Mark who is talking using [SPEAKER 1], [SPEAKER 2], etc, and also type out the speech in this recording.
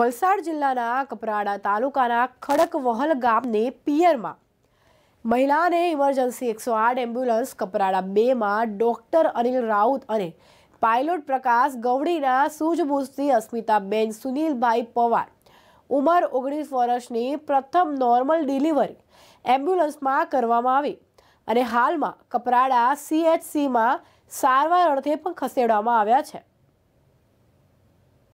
[SPEAKER 1] વલસાડ જિલ્લાના કપરાડા તાલુકાના ખડકવહલ ગામને પિયરમાં મહિલાને ઇમરજન્સી એકસો આઠ એમ્બ્યુલન્સ કપરાડા બેમાં ડૉક્ટર અનિલ રાઉત અને પાયલોટ પ્રકાશ ગવડીના સૂઝબૂઝથી અસ્મિતાબેન સુનિલભાઈ પવાર ઉંમર ઓગણીસ વર્ષની પ્રથમ નોર્મલ ડિલિવરી એમ્બ્યુલન્સમાં કરવામાં આવી અને હાલમાં કપરાડા સીએચસીમાં સારવાર અર્થે પણ ખસેડવામાં આવ્યા છે